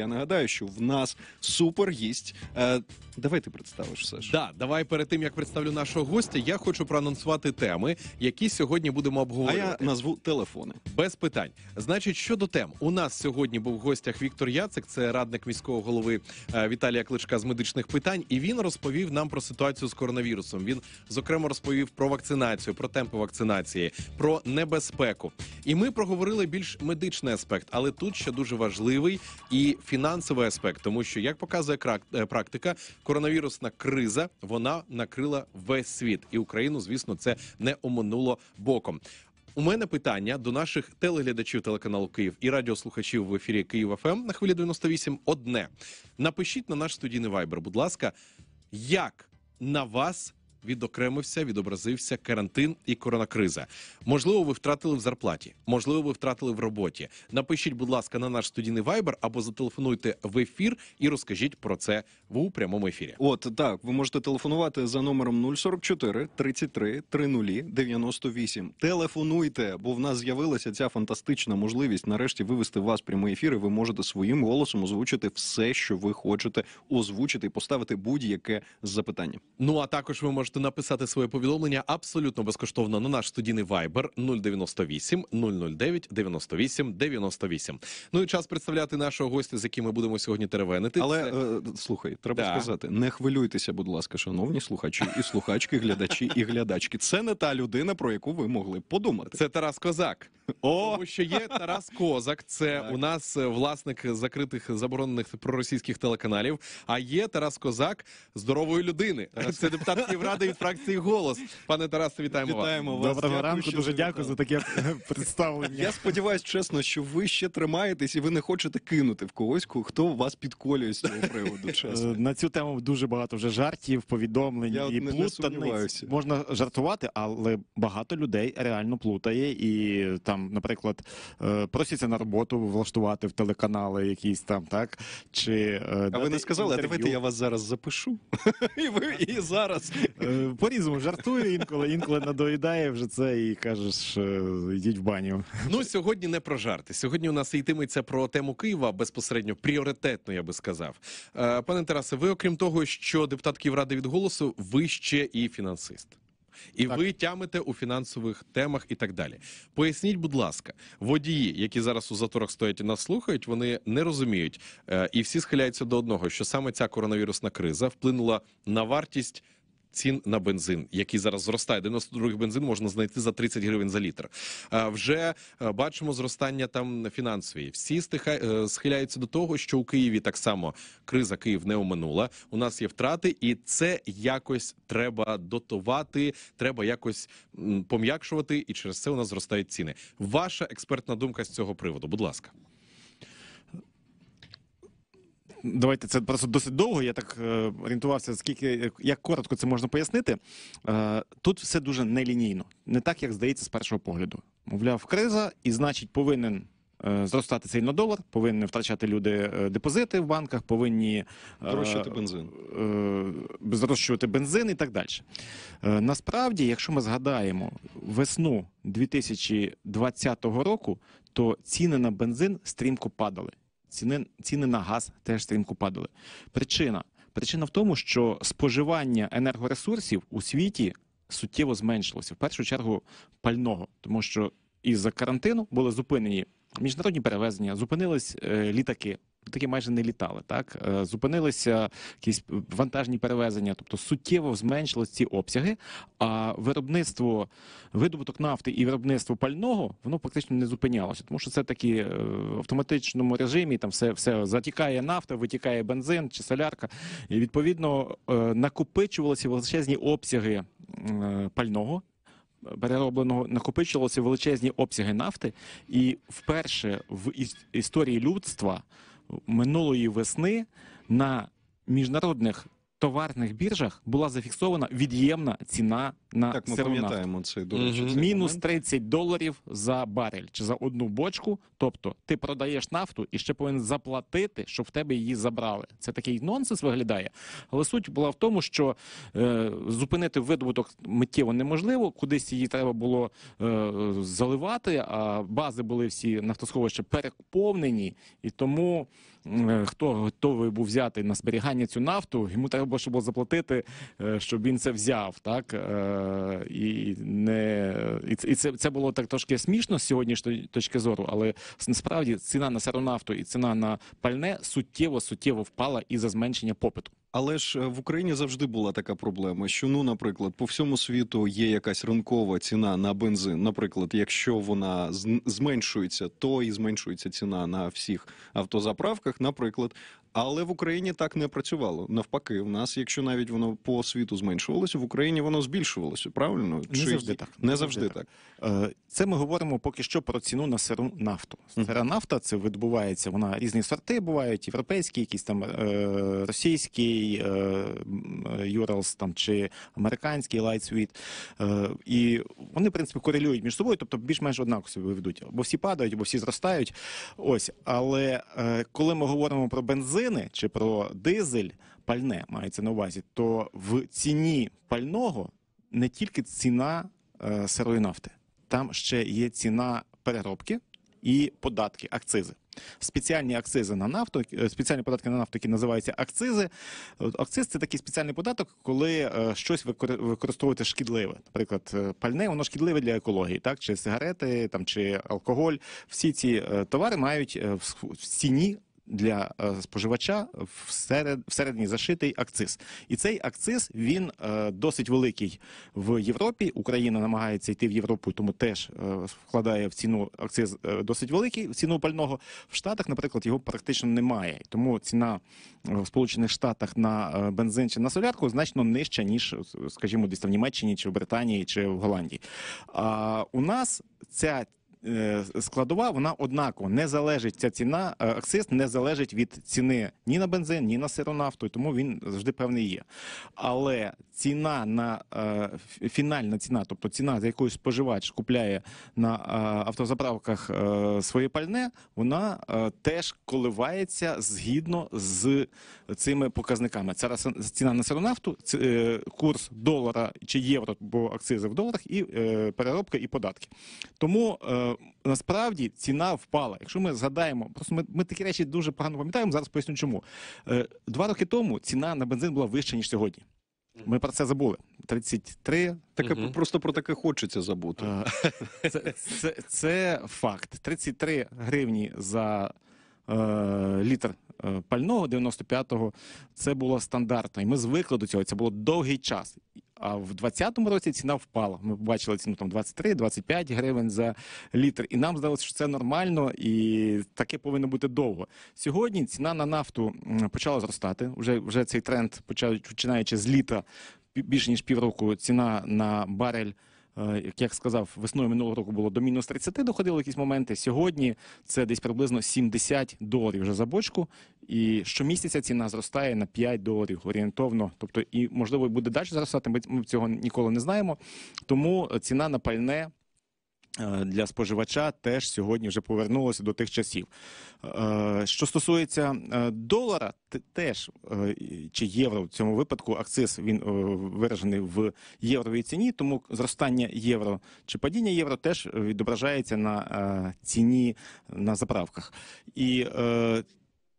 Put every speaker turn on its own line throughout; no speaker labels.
Я нагадаю, що в нас супергість. Е, давай ти представиш все ж. Да, давай перед тим як представлю нашого гостя, я хочу проанонсувати теми, які сьогодні будемо А я назву телефони. Без питань. Значить, щодо тем, у нас сьогодні був в гостях Віктор Яцик, це радник міського голови е, Віталія Кличка з медичних питань, і він розповів нам про ситуацію з коронавірусом. Він зокрема розповів про вакцинацію, про темпи вакцинації, про небезпеку. І ми проговорили більш медичний аспект, але тут ще дуже важливий і фінансовий аспект, тому що як показує е, практика, коронавірусна криза вона накрила весь світ, і Україну, звісно, це не оминуло боком. У мене питання до наших телеглядачів телеканалу Київ і радіослухачів в ефірі Київ ФМ на хвилі 98 Одне напишіть на наш студійний вайбер. Будь ласка, як на вас відокремився, відобразився карантин і коронакриза. Можливо, ви втратили в зарплаті, можливо, ви втратили в роботі. Напишіть, будь ласка, на наш студійний вайбер або зателефонуйте в ефір і розкажіть про це в прямому ефірі.
От так ви можете телефонувати за номером 044 33 30 98. Телефонуйте, бо в нас з'явилася ця фантастична можливість нарешті вивести вас в прямий ефір. і Ви можете своїм голосом озвучити все, що ви хочете озвучити і поставити будь-яке
запитання. Ну а також ви можете можете написати своє повідомлення абсолютно безкоштовно на наш студійний Viber 098 009 98 98. Ну і час представляти нашого гостя, з яким ми будемо сьогодні теревенити. Але е, слухай, треба Да. сказати, не
хвилюйтеся, будь ласка, шановні слухачі і слухачки, глядачі і глядачки. Це не та людина, про яку ви могли подумати.
Це Тарас Козак. О, Тому що є Тарас Козак, це Так. у нас е, власник закритих заборонених проросійських телеканалів. А є Тарас Козак здорової людини. Це депутат Київради Ради від фракції голос. Пане Тарасе, вітаємо вас. Вітаємо вас. Доброго
дякую, ранку. Дуже дякую за таке
представлення. Я сподіваюся, чесно, що ви ще тримаєтесь і ви
не хочете кинути в когось, хто вас підколює з цього приводу. Е, чесно. На цю тему дуже багато вже жартів, повідомлень Я і плутаниць. можна жартувати, але багато людей реально плутає і там, наприклад, е, просяться на роботу влаштувати в телеканали якісь там, так чи е, а ви не сказали? а Давайте я
вас зараз запишу
і ви і зараз Е, по-різному жартує інколи, інколи надоїдає вже це і кажеш, е, йдіть в баню.
Ну сьогодні не про жарти. Сьогодні у нас йтиметься про тему Києва безпосередньо пріоритетно, я би сказав. Е, пане Тарасе, ви окрім того, що депутат Київради від голосу, ви ще і фінансист. І так. ви тямите у фінансових темах і так далі. Поясніть, будь ласка, водії, які зараз у заторах стоять і нас слухають, вони не розуміють і всі схиляються до одного, що саме ця коронавірусна криза вплинула на вартість цін на бензин, який зараз зростає. 92-й бензин можна знайти за 30 гривень за літр. Вже е, бачимо зростання там фінансові. Всі е, схиляються до того, що у Києві так само криза Київ не оминула. У нас є втрати, і це якось треба дотувати, треба якось пом'якшувати. І через це у нас зростають ціни. Ваша експертна думка з цього приводу, будь ласка.
Давайте це просто досить довго. Я так е, орієнтувався, скільки як коротко це можна пояснити. Е, тут все дуже нелінійно, не так як здається з першого погляду. Мовляв, криза, і значить, повинен е, зростати цей на долар, повинні втрачати люди е, депозити в банках, повинні Зрощувати е, бензин, зрощувати е, бензин і так далі. Насправді, якщо ми згадаємо весну 2020 року, то ціни на бензин стрімко падали ціни ціни на газ теж стрімко падали. Причина причина в тому, що споживання енергоресурсів у світі суттєво зменшилося в першу чергу пального, тому що із за карантину були зупинені міжнародні перевезення, зупинились е, літаки. Такі майже не літали. Так е, зупинилися якісь вантажні перевезення, тобто суттєво зменшилися ці обсяги. А виробництво видобуток нафти і виробництво пального воно практично не зупинялося, тому що це такі е, в автоматичному режимі. Там все все затікає нафта, витікає бензин чи солярка. І Відповідно е, накопичувалися величезні обсяги пального. Переробленого накопичувалися величезні обсяги нафти, і вперше в історії людства минулої весни на міжнародних товарних біржах була зафіксована від'ємна ціна на так, ми пам'ятаємо цей до речі, мінус 30 доларів за барель чи за одну бочку. Тобто ти продаєш нафту і ще повинен заплатити, щоб в тебе її забрали. Це такий нонсенс виглядає. Але суть була в тому, що е, зупинити видобуток миттєво неможливо. Кудись її треба було е, заливати. А бази були всі нафтосховища переповнені і тому. Е, хто готовий був взяти на зберігання цю нафту, йому треба було щоб було заплатити, е, щоб він це взяв. Так е, і не і це це було так трошки смішно з сьогоднішньої точки зору, але насправді ціна на сиронафту і ціна на пальне суттєво суттєво впала із за зменшення попиту. Але ж е, в Україні
завжди була така проблема, що ну, наприклад, по всьому світу є якась ринкова ціна на бензин. Наприклад, якщо вона зменшується, то і зменшується ціна на всіх автозаправках. Наприклад, але в Україні так не працювало. Навпаки, в нас, якщо
навіть воно по світу зменшувалося, в Україні воно збільшувалося. Правильно не Чи... завжди так. Не завжди так. так. Е, це ми говоримо поки що про ціну на сиру нафту. Сира нафта це відбувається. Вона різні сорти бувають: європейські, якісь там е, російський, е, Юралс там чи американський лайтсвіт. І вони, в принципі, корелюють між собою, тобто більш-менш однаково себе ведуть. Бо всі падають, бо всі зростають. Ось, але коли ми говоримо про бензин бензини чи про дизель пальне мається на увазі, то в ціні пального не тільки ціна е, сирої нафти, там ще є ціна переробки і податки, акцизи. Спеціальні акцизи на нафту, е, спеціальні податки на нафту, які називаються акцизи. Акциз це такий спеціальний податок, коли е, щось використовуєте шкідливе. Наприклад, е, пальне, воно шкідливе для екології, так чи сигарети, там чи алкоголь. Всі ці товари мають в ціні для е, споживача всеред, всередині зашитий акциз. І цей акциз він е, досить великий в Європі. Україна намагається йти в Європу, тому теж е, вкладає в ціну акциз досить великий в ціну пального. В Штатах, наприклад, його практично немає. Тому ціна в Сполучених Штатах на бензин чи на солярку значно нижча, ніж, скажімо, десь в Німеччині, чи в Британії, чи в Голландії. А у нас ця Е, складова, вона однакова. Не залежить ця ціна, е, акциз не залежить від ціни ні на бензин, ні на сиронафту, тому він завжди певний є. Але ціна на е, фінальна ціна, тобто ціна, за якою споживач купляє на автозаправках своє пальне, вона теж коливається згідно з цими показниками. Це ціна на сиронафту, курс долара чи євро, бо акцизи в доларах, і переробка і податки. Тому насправді ціна впала. Якщо ми згадаємо, просто ми ми такі речі дуже погано пам'ятаємо. Зараз поясню, чому е, два роки тому ціна на бензин була вища ніж сьогодні. Ми про це забули. 33. Таке угу. просто про таке хочеться забути. Е, це, це, це факт. 33 гривні за е, літр пального 95-го це було стандартно, і ми звикли до цього. Це було довгий час. А в 2020 році ціна впала. Ми бачили ціну там 23-25 гривень за літр. І нам здалося, що це нормально, і таке повинно бути довго. Сьогодні ціна на нафту почала зростати. Вже вже цей тренд почав починаючи з літа більше ніж півроку. Ціна на барель. Е, як я сказав, весною минулого року було до мінус 30 доходило якісь моменти. Сьогодні це десь приблизно 70 доларів вже за бочку. І щомісяця ціна зростає на 5 доларів орієнтовно. Тобто, і можливо буде далі зростати. Ми цього ніколи не знаємо. Тому ціна на пальне Е, для споживача теж сьогодні вже повернулося до тих часів. Е, що стосується е, долара, теж чи євро в цьому випадку акциз він виражений в євровій ціні, тому зростання євро чи падіння євро теж відображається на ціні на заправках. І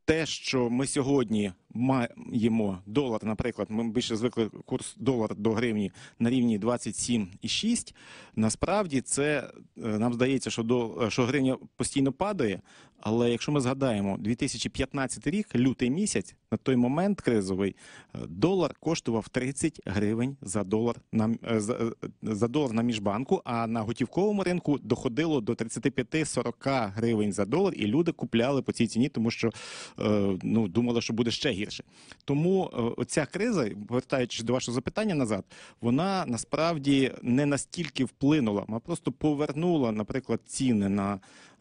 те, що ми сьогодні маємо долар, наприклад, ми більше звикли курс долар до гривні на рівні 27,6, Насправді це е, нам здається, що до е, що гривня постійно падає. Але якщо ми згадаємо 2015 рік, лютий місяць, на той момент кризовий е, долар коштував 30 гривень за долар на за, за долар на міжбанку. А на готівковому ринку доходило до 35-40 гривень за долар, і люди купляли по цій ціні, тому що ну думали, що буде ще гірше гірше. Тому е, ця криза, повертаючись до вашого запитання назад, вона насправді не настільки вплинула, вона просто повернула, наприклад, ціни на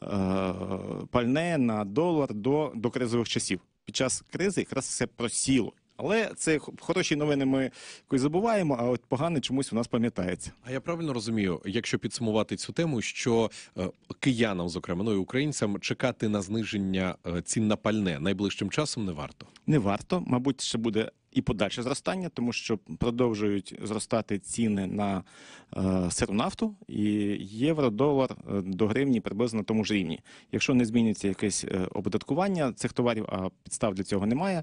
е, пальне на долар до, до кризових часів. Під час кризи якраз все просіло. Але це хороші новини. Ми якось забуваємо. А от погане чомусь у нас пам'ятається.
А я правильно розумію, якщо підсумувати цю тему, що е, киянам, зокрема, ну і українцям, чекати на зниження е,
цін на пальне найближчим часом не варто. Не варто, мабуть, ще буде. І подальше зростання, тому що продовжують зростати ціни на е, сиру нафту і євро-долар е, до гривні приблизно на тому ж рівні. Якщо не зміниться якесь оподаткування цих товарів, а підстав для цього немає,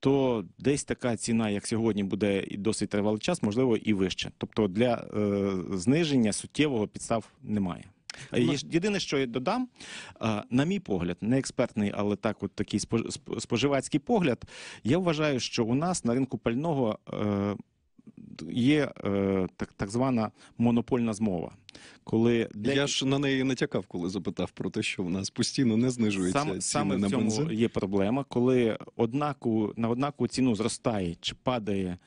то десь така ціна, як сьогодні, буде досить тривалий час, можливо, і вище. Тобто для е, зниження суттєвого підстав немає. Е, єдине, що я додам, е, на мій погляд, не експертний, але так, от такий споживацький погляд, я вважаю, що у нас на ринку пального е, є е, так так звана монопольна змова. Коли для... Я
ж на неї натякав, коли запитав про те, що в нас постійно
не знижується Сам, ціни саме на в цьому бензин. є проблема, коли однаку на однаку ціну зростає чи падає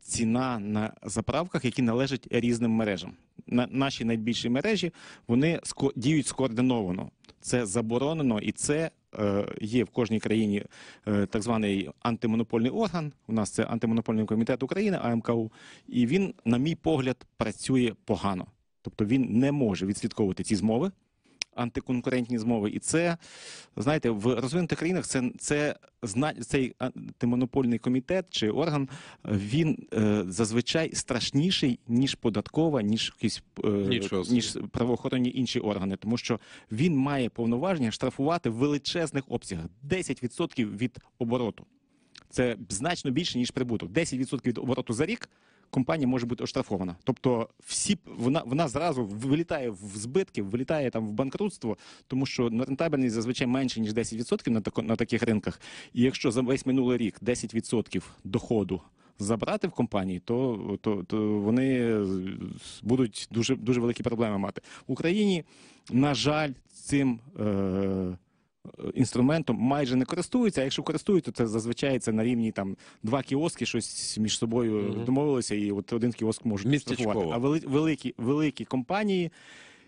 ціна на заправках, які належать різним мережам. На наші найбільші мережі вони діють скоординовано. Це заборонено і це Е, є в кожній країні е, так званий антимонопольний орган. У нас це антимонопольний комітет України, АМКУ, і він, на мій погляд, працює погано, тобто він не може відслідковувати ці змови антиконкурентні змови. І це знаєте, в розвинутих країнах це це цей антимонопольний комітет чи орган. Він е, зазвичай страшніший ніж податкова, ніж якісь е, ніж правоохоронні інші органи, тому що він має повноваження штрафувати в величезних обсягах 10% від обороту. Це значно більше ніж прибуток. 10% від обороту за рік компанія може бути оштрафована. Тобто, всі вона вона зразу вилітає в збитки, вилітає там в банкрутство, тому що рентабельність зазвичай менше ніж 10% на тако, на таких ринках. І якщо за весь минулий рік 10% доходу. Забрати в компанії, то то, то вони будуть дуже дуже великі проблеми мати в Україні. На жаль, цим е, інструментом майже не користуються. а Якщо користуються, то це зазвичай це на рівні там два кіоски, щось між собою домовилися, і от один кіоск можуть штрафувати. А вели великі великі компанії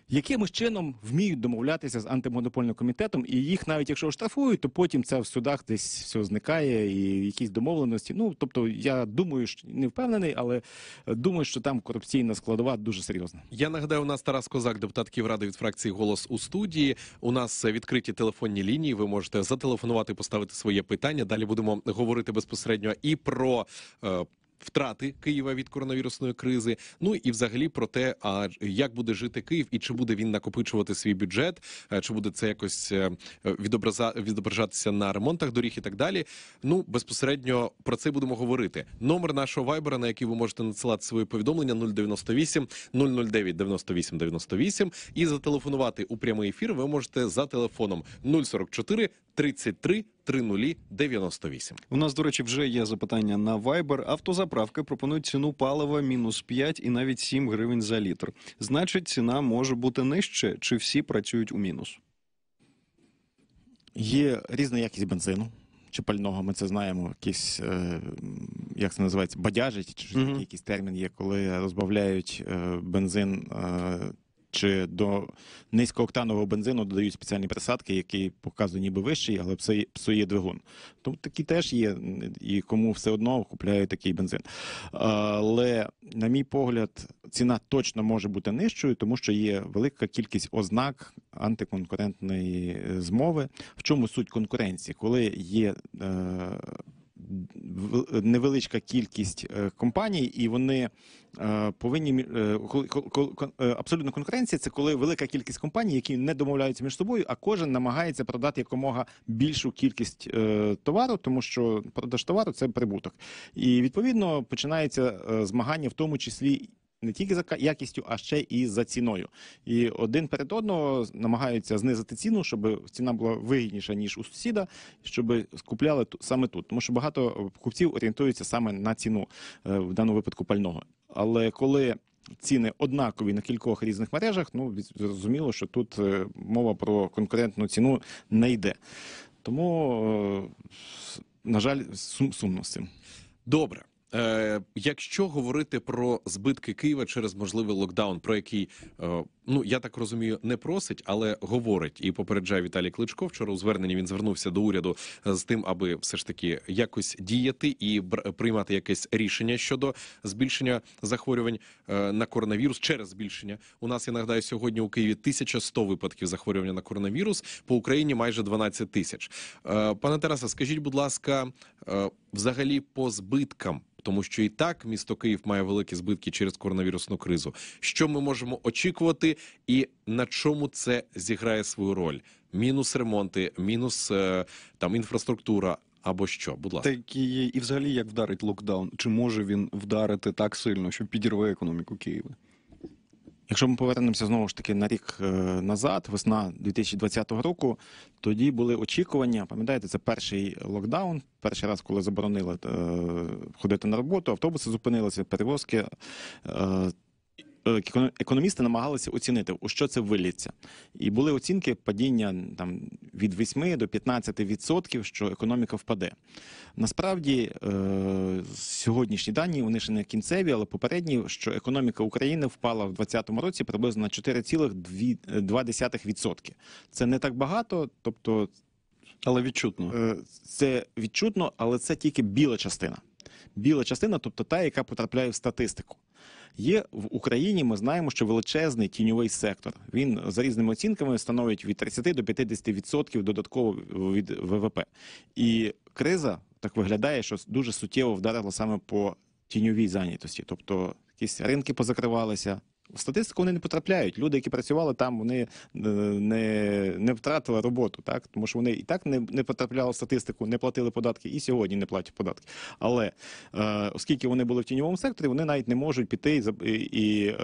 якимось чином вміють домовлятися з антимонопольним комітетом, і їх навіть якщо оштрафують, то потім це в судах десь все зникає, і якісь домовленості. Ну тобто, я думаю, що не впевнений, але е, думаю, що там корупційна складова дуже серйозна.
Я нагадаю, у нас Тарас Козак, депутат ради від фракції Голос у студії. У нас е, відкриті телефонні лінії. Ви можете зателефонувати, поставити своє питання. Далі будемо говорити безпосередньо і про е, втрати Києва від коронавірусної кризи. Ну і взагалі про те, а як буде жити Київ і чи буде він накопичувати свій бюджет, е, чи буде це якось е, відображатися на ремонтах доріг і так далі. Ну безпосередньо про це будемо говорити. Номер нашого вайбера, на який ви можете надсилати свої повідомлення 098 009 98 98 і зателефонувати у прямий ефір. Ви можете за телефоном 044 33 3098.
У нас, до речі, вже є запитання на Viber. Автозаправки пропонують ціну палива мінус 5 і навіть 7 гривень за літр. Значить, ціна може бути нижче, чи всі працюють у мінус?
Є різна якість бензину чи пального. Ми це знаємо. Якісь, е, як це називається, бадяжить, чи mm якийсь термін є, коли розбавляють е, бензин. Е, чи до низькооктанового бензину додають спеціальні присадки, які показують ніби вищий, але псує двигун. Тому такі теж є, і кому все одно купляють такий бензин. Але, на мій погляд, ціна точно може бути нижчою, тому що є велика кількість ознак антиконкурентної е, змови. В чому суть конкуренції, коли є е, невеличка кількість е, компаній, і вони е, повинні е, абсолютно конкуренція це коли велика кількість компаній, які не домовляються між собою, а кожен намагається продати якомога більшу кількість товару, тому що продаж товару це прибуток, і відповідно починається змагання в тому числі не тільки за якістю, а ще і за ціною. І один перед одного намагаються знизити ціну, щоб ціна була вигідніша ніж у сусіда, щоб скупляли саме тут. Тому що багато купців орієнтуються саме на ціну е, в даному випадку пального. Але коли ціни однакові на кількох різних мережах, ну зрозуміло, що тут е, мова про конкурентну ціну не йде. Тому, е, на жаль, сумно з цим. Добре. Е,
Якщо говорити про збитки Києва через можливий локдаун, про який е, ну я так розумію, не просить, але говорить і попереджає Віталій Кличко. Вчора у зверненні він звернувся до уряду е, з тим, аби все ж таки якось діяти і приймати якесь рішення щодо збільшення захворювань е, на коронавірус через збільшення. У нас я нагадаю сьогодні у Києві 1100 випадків захворювання на коронавірус по Україні майже 12 тисяч. Е, пане Тарасе, скажіть, будь ласка. Е, взагалі по збиткам, тому що і так місто Київ має великі збитки через коронавірусну кризу. Що ми можемо очікувати, і на чому це зіграє свою роль? Мінус ремонти, мінус е, там інфраструктура. Або що, будь ласка,
Такі і взагалі як вдарить локдаун? Чи може він
вдарити так сильно, що підірве економіку Києва? Якщо ми повернемося знову ж таки на рік е, назад, весна 2020 року, тоді були очікування. Пам'ятаєте, це перший локдаун, перший раз, коли заборонили е, ходити на роботу, автобуси зупинилися, перевозки. Е, Е, економісти намагалися оцінити, у що це виліться, і були оцінки падіння там від 8 до 15%, що економіка впаде. Насправді, е, сьогоднішні дані вони ще не кінцеві, але попередні, що економіка України впала в 2020 році приблизно на 4,2%. Е, це не так багато, тобто. Але відчутно це відчутно, але це тільки біла частина. Біла частина, тобто та, яка потрапляє в статистику. Є в Україні. Ми знаємо, що величезний тіньовий сектор. Він за різними оцінками становить від 30 до 50% додатково від ВВП. І криза так виглядає, що дуже суттєво вдарила саме по тіньовій зайнятості, тобто якісь ринки позакривалися, в статистику вони не потрапляють. Люди, які працювали там, вони е, не не втратили роботу, так тому що вони і так не не потрапляли в статистику, не платили податки і сьогодні не платять податки. Але е, оскільки вони були в тіньовому секторі, вони навіть не можуть піти і, і е,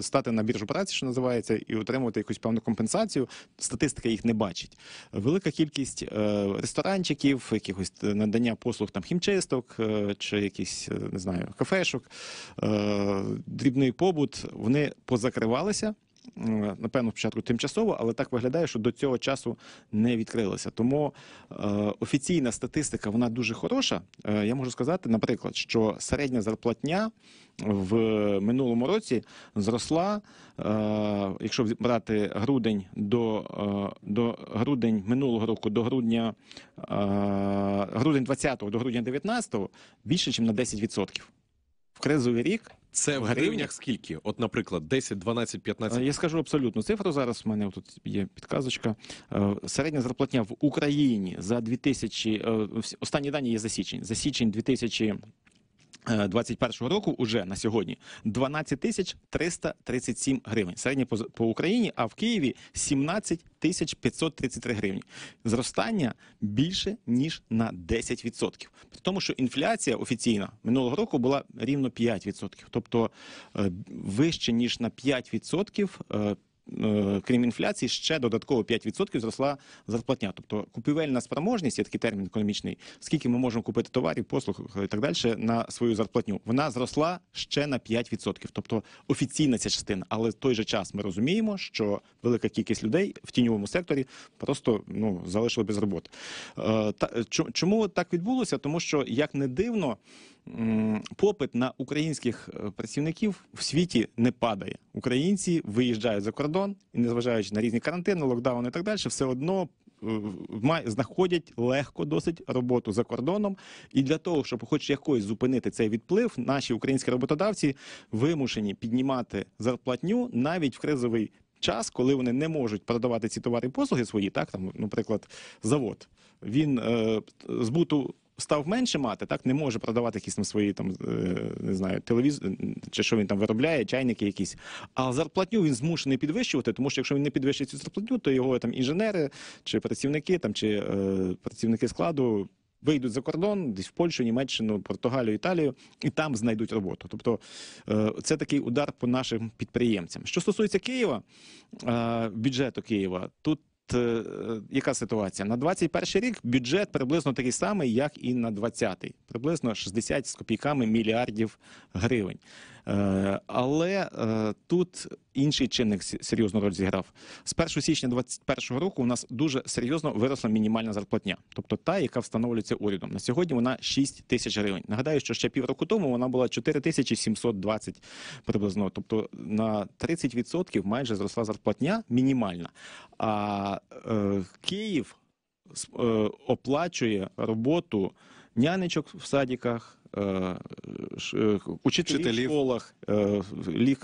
стати на біржу праці, що називається, і отримувати якусь певну компенсацію. Статистика їх не бачить. Велика кількість е, ресторанчиків, якихось е, надання послуг там хімчисток е, чи якісь е, не знаю кафешок, е, дрібний побут. Вони позакривалися. Напевно, спочатку тимчасово, але так виглядає, що до цього часу не відкрилися. Тому е, офіційна статистика вона дуже хороша. Е, я можу сказати, наприклад, що середня зарплатня в минулому році зросла. Е, якщо брати грудень до е, до грудень минулого року, до грудня е, грудень 20-го до грудня 19-го, більше ніж на 10%. В кризовий рік це в гривнях
скільки? От, наприклад, 10, 12, 15? Я
скажу абсолютну цифру. Зараз в мене тут є підказочка. Е, середня зарплатня в Україні за 2000... Е, останні дані є за січень. За січень 2000... 21-го е, року уже на сьогодні 12 тисяч 337 гривень. Середнє по, по Україні, а в Києві 17 тисяч 533 гривні. Зростання більше ніж на 10%. При тому, що інфляція офіційна минулого року була рівно 5%. Тобто е, вище ніж на 5% Е, крім інфляції, ще додатково 5% зросла зарплатня. Тобто купівельна спроможність, є такий термін економічний, скільки ми можемо купити товарів, послуг і так далі на свою зарплатню. Вона зросла ще на 5%. Тобто офіційна ця частина. Але в той же час ми розуміємо, що велика кількість людей в тіньовому секторі просто ну залишили без роботи. Е, чому так відбулося? Тому що як не дивно попит на українських е, працівників в світі не падає. Українці виїжджають за кордон і, незважаючи на різні карантини, локдауни і так далі, все одно е, знаходять легко досить роботу за кордоном, і для того, щоб хоч якось зупинити цей відплив, наші українські роботодавці вимушені піднімати зарплатню навіть в кризовий час, коли вони не можуть продавати ці товари і послуги свої, так там, наприклад, завод. Він е, збуту став менше мати, так не може продавати якісь там свої там е, не знаю, телевізор чи що він там виробляє, чайники якісь. А зарплатню він змушений підвищувати, тому що якщо він не підвищить цю зарплатню, то його там інженери чи працівники там чи е, працівники складу. Вийдуть за кордон, десь в Польщу, Німеччину, Португалію, Італію, і там знайдуть роботу. Тобто е, це такий удар по нашим підприємцям. Що стосується Києва, е, бюджету Києва, тут Е, е, яка ситуація на 21 рік бюджет приблизно такий самий, як і на 20-й. приблизно 60 з копійками мільярдів гривень. Е, але е, тут інший чинник серйозну роль зіграв з 1 січня 2021 року. У нас дуже серйозно виросла мінімальна зарплатня, тобто та, яка встановлюється урядом. На сьогодні вона 6 тисяч гривень. Нагадаю, що ще півроку тому вона була 4720 приблизно, тобто на 30% майже зросла зарплатня мінімальна. А е, Київ е, оплачує роботу нянечок в садіках. Е, е, учителів, школах, е,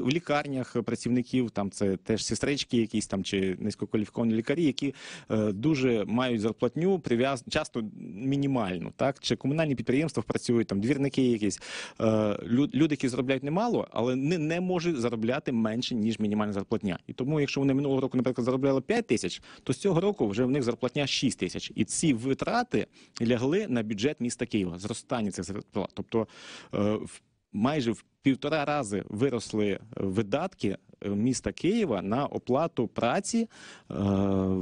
в лікарнях працівників. Там це теж сестрички, якісь там чи низькокваліфіковані лікарі, які дуже мають зарплатню прив'яз часто мінімальну, так чи комунальні підприємства працюють там двірники, якісь люди, які заробляють немало, але не, не можуть заробляти менше ніж мінімальна зарплатня. І тому, якщо вони минулого року, наприклад, заробляли 5 тисяч, то з цього року вже в них зарплатня 6 тисяч, і ці витрати лягли на бюджет міста Києва зростання цих зарплат. Тобто е, в майже в півтора рази виросли е, видатки. Е, міста Києва на оплату праці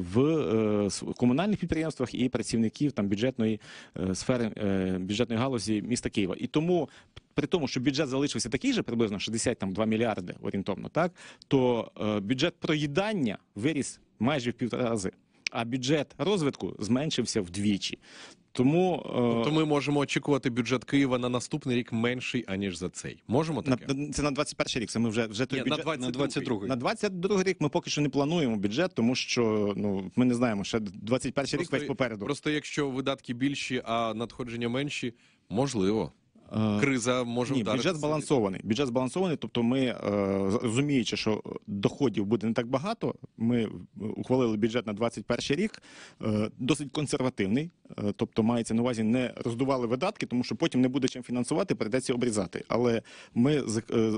в комунальних підприємствах і працівників там бюджетної сфери бюджетної галузі міста Києва. І тому при тому, що бюджет залишився такий же, приблизно 62 мільярди орієнтовно, так то бюджет проїдання виріс майже в півтора рази. А бюджет розвитку зменшився вдвічі. Тому тобто ми можемо очікувати бюджет
Києва на наступний рік менший аніж за цей. Можемо таке?
На, це на 21 рік. Це
ми вже вже той Ні, бюджет на 22 на
22 рік. Ми поки що не плануємо бюджет, тому що ну ми не знаємо, ще 21 просто, рік весь попереду. Просто
якщо видатки більші, а надходження менші, можливо.
Е, Криза
може Ні, бюджет
збалансований. Бюджет збалансований, тобто ми е, розуміючи, що доходів буде не так багато. Ми ухвалили бюджет на 2021 рік, е, досить консервативний, тобто мається на увазі не роздували видатки, тому що потім не буде чим фінансувати, прийдеться обрізати. Але ми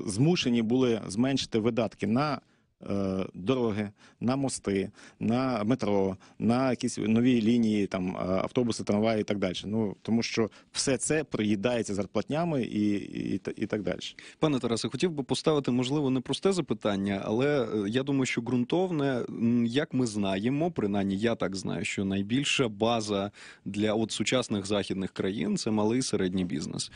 змушені були зменшити видатки на. Е, дороги, на мости, на метро, на якісь нові лінії, там е, автобуси, трамваї і так далі. Ну тому що все це приїдається зарплатнями і і, і так далі.
Пане Тарасе, хотів би поставити, можливо, не просте запитання, але е, я думаю, що ґрунтовне, як ми знаємо, принаймні я так знаю, що найбільша база для от сучасних західних країн це малий середній бізнес.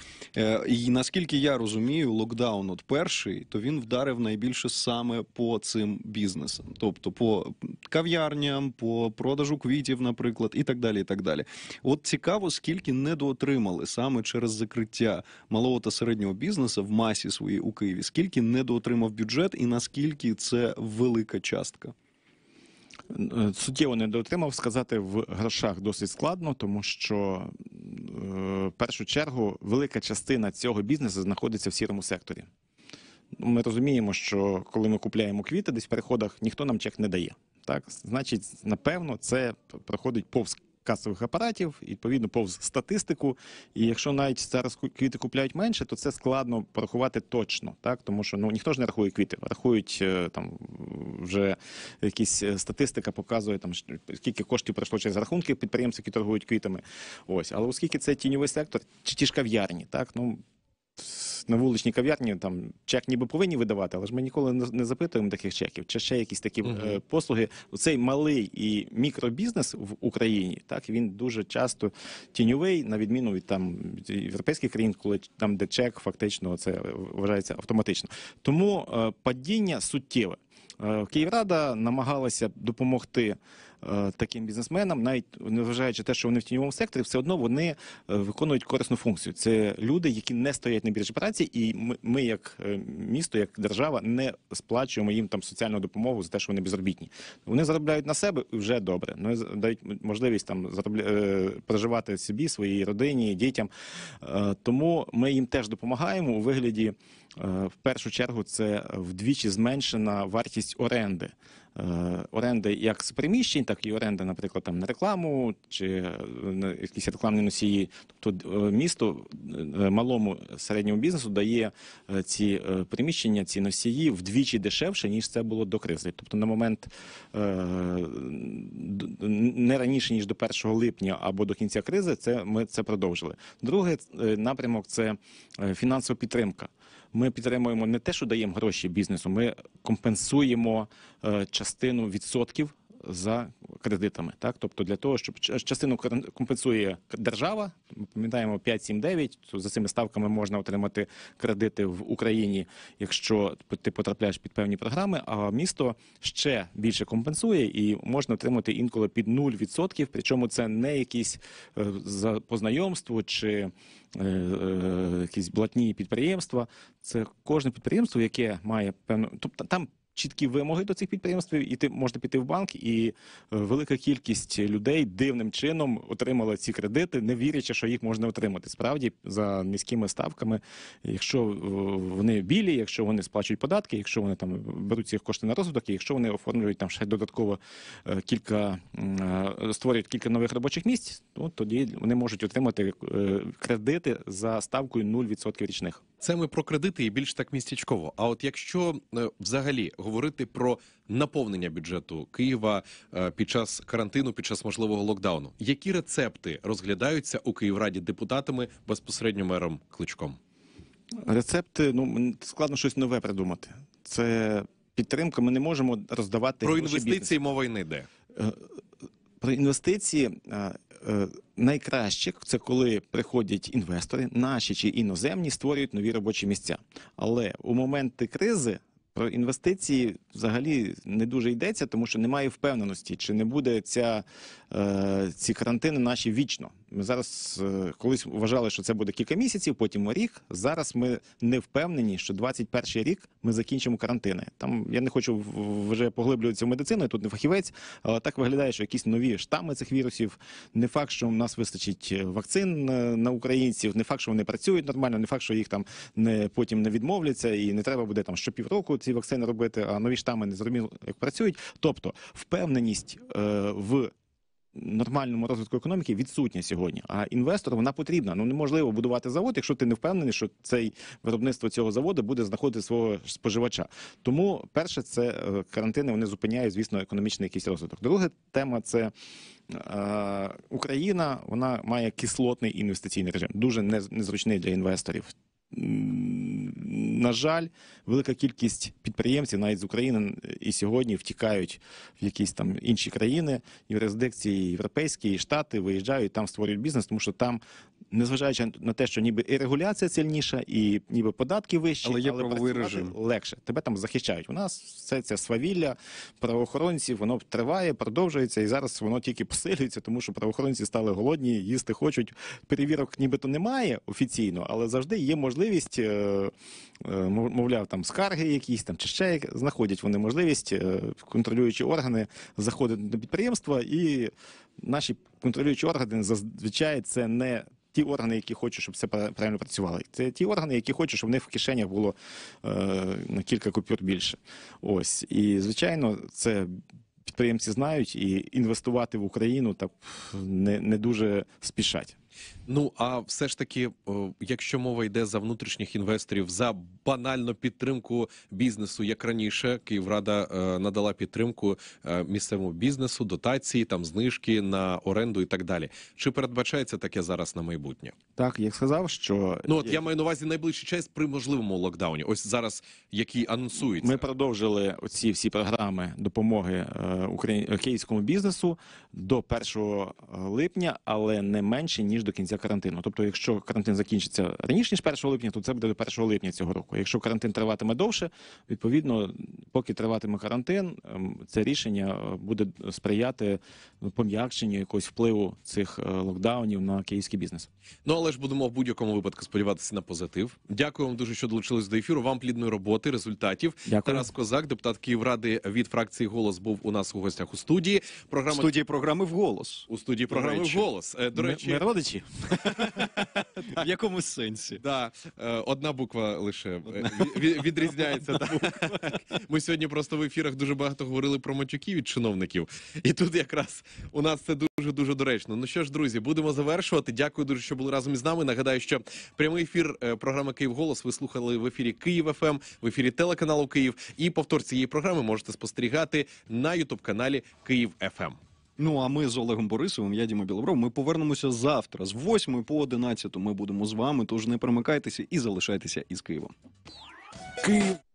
І наскільки я розумію, локдаун от перший, то він вдарив найбільше саме по. це цим бізнесом, тобто по кав'ярням, по продажу квітів, наприклад, і так далі. і так далі. От цікаво, скільки недоотримали саме через закриття малого та середнього бізнесу в масі своїй у Києві, скільки недоотримав бюджет, і наскільки це велика частка.
Е, суттєво недоотримав, сказати в грошах досить складно, тому що е, в першу чергу велика частина цього бізнесу знаходиться в сірому секторі. Ми розуміємо, що коли ми купляємо квіти, десь в переходах ніхто нам чек не дає. Так, значить, напевно, це проходить повз касових апаратів, відповідно, повз статистику. І якщо навіть зараз квіти купляють менше, то це складно порахувати точно, так тому що ну ніхто ж не рахує квіти, рахують е, там вже якісь е, статистика, показує там скільки коштів пройшло через рахунки підприємців, які торгують квітами. Ось, але оскільки це тіньовий сектор, чи ті ж кав'ярні, так ну на вуличній кав'ярні там чек ніби повинні видавати, але ж ми ніколи не запитуємо таких чеків. Чи ще якісь такі угу. е, послуги? Цей малий і мікробізнес в Україні так він дуже часто тіньовий, на відміну від там європейських країн, коли там де чек фактично це вважається автоматично. Тому е, падіння суттєве. Е, Київрада намагалася допомогти е, таким бізнесменам, навіть незважаючи те, що вони в тіньовому секторі, все одно вони е, виконують корисну функцію. Це люди, які не стоять на біржі праці, і ми, ми, як місто, як держава, не сплачуємо їм там соціальну допомогу за те, що вони безробітні. Вони заробляють на себе вже добре. Вони дають можливість там заробля... проживати собі, своїй родині, дітям. Тому ми їм теж допомагаємо у вигляді. Е, в першу чергу це вдвічі зменшена вартість оренди. Е, оренди як з приміщень, так і оренди, наприклад, там на рекламу чи е, на якісь рекламні носії. Тобто місто малому середньому бізнесу дає ці приміщення, ці носії вдвічі дешевше ніж це було до кризи. Тобто, на момент не раніше ніж до 1 липня або до кінця кризи, це ми це продовжили. Друге напрямок це фінансова підтримка. Ми підтримуємо не те, що даємо гроші бізнесу, ми компенсуємо е, частину відсотків за кредитами. Так, тобто для того, щоб частину компенсує держава, ми пам'ятаємо 5-7-9, то за цими ставками можна отримати кредити в Україні, якщо ти потрапляєш під певні програми. А місто ще більше компенсує і можна отримати інколи під 0%, Причому це не якісь е, за познайомству чи е, е, якісь блатні підприємства. Це кожне підприємство, яке має певну, тобто там чіткі вимоги до цих підприємств, і ти можете піти в банк, і е, велика кількість людей дивним чином отримала ці кредити, не вірячи, що їх можна отримати. Справді за низькими ставками, якщо е, вони білі, якщо вони сплачують податки, якщо вони там беруть ці кошти на розвиток, і якщо вони оформлюють там ще додатково е, кілька створюють кілька нових робочих місць, то ну, тоді вони можуть отримати кредити за ставкою 0% річних.
Це ми про кредити і більш так містячково. А от
якщо взагалі говорити про наповнення бюджету
Києва е, під час карантину, під час можливого локдауну. Які рецепти розглядаються
у Київраді депутатами безпосередньо мером кличком? Рецепти ну складно щось нове придумати. Це підтримка. Ми не можемо роздавати про інвестиції.
Мова й не йде.
Е, про інвестиції е, найкраще це коли приходять інвестори, наші чи іноземні створюють нові робочі місця. Але у моменти кризи про інвестиції взагалі не дуже йдеться, тому що немає впевненості, чи не буде ця, е, ці карантини наші вічно. Ми зараз е, колись вважали, що це буде кілька місяців, потім рік. Зараз ми не впевнені, що 21 рік ми закінчимо карантини. Там я не хочу вже поглиблюватися в медицину, я тут не фахівець, але так виглядає, що якісь нові штами цих вірусів. Не факт, що у нас вистачить е, вакцин е, на українців, не факт, що вони працюють нормально, не факт, що їх там не потім не відмовляться, і не треба буде там щопівроку ці вакцини робити. А нові штами не зрозуміло, як працюють. Тобто впевненість в нормальному розвитку економіки відсутня сьогодні. А інвестору вона потрібна. Ну неможливо будувати завод, якщо ти не впевнений, що цей виробництво цього заводу буде знаходити свого споживача. Тому перше, це е, карантини вони зупиняють, звісно, економічний якийсь розвиток. Друга тема це. Е, Україна вона має кислотний інвестиційний режим, дуже незручний для інвесторів на жаль, велика кількість підприємців навіть з України е, і сьогодні втікають в якісь там інші країни, юрисдикції європейські і штати виїжджають там, створюють бізнес, тому що там незважаючи на те, що ніби і регуляція сильніша, і ніби податки вищі, але, є але правовий режим легше. Тебе там захищають. У нас все це свавілля правоохоронців, воно триває, продовжується, і зараз воно тільки посилюється, тому що правоохоронці стали голодні, їсти хочуть. Перевірок, нібито немає офіційно, але завжди є можливість, е, е, мовляв, там скарги якісь там чи ще знаходять вони можливість е, контролюючі органи заходити до підприємства і наші контролюючі органи зазвичай це не ті органи, які хочуть, щоб все правильно працювало. Це ті органи, які хочуть, щоб в них в кишенях було е, на кілька купюр більше. Ось і звичайно, це. Підприємці знають і інвестувати в Україну так не не дуже спішать.
Ну а все ж таки, якщо мова йде за внутрішніх інвесторів за банальну підтримку бізнесу, як раніше, Київрада е, надала підтримку е, місцевому бізнесу, дотації, там знижки на оренду і так далі. Чи передбачається таке зараз на
майбутнє? Так як сказав, що ну от я
маю на увазі найближчий час при можливому локдауні. Ось зараз які анонсуються. Ми
продовжили оці всі програми допомоги е, українському бізнесу до 1 е, липня, але не менше ніж до кінця карантину. Тобто, якщо карантин закінчиться раніше ніж 1 липня, то це буде до 1 липня цього року. Якщо карантин триватиме довше, відповідно, поки триватиме карантин, ем, це рішення е, буде сприяти ну, пом'якшенню якогось впливу цих е, локдаунів на київський бізнес. Ну але ж будемо в будь-якому випадку сподіватися на позитив. Дякую вам дуже, що долучились до
ефіру. Вам плідної роботи, результатів. Дякую. Тарас Козак, депутат Київради від фракції голос був у нас у гостях у студії. Програма студії програма програми голос у студії програми речі. вголос. Е, До речі, Ми родичі. В якому сенсі? Да, е, одна буква лише е, ві- ві- відрізняється. Ми сьогодні просто в ефірах дуже багато говорили про матюків від чиновників. І тут якраз у нас це дуже дуже доречно. Ну що ж, друзі, будемо завершувати. Дякую дуже, що були разом із нами. Нагадаю, що прямий ефір е, програми Київ Голос ви слухали в ефірі Київ ФМ, ем», в ефірі телеканалу Київ. І повтор цієї програми можете спостерігати на Ютуб каналі Київ ФМ.
Ну а ми з Олегом Борисовим, я Діма Білобров, ми повернемося завтра з 8 по 11. Ми будемо з вами. Тож не перемикайтеся і залишайтеся із Києвом.
Київ.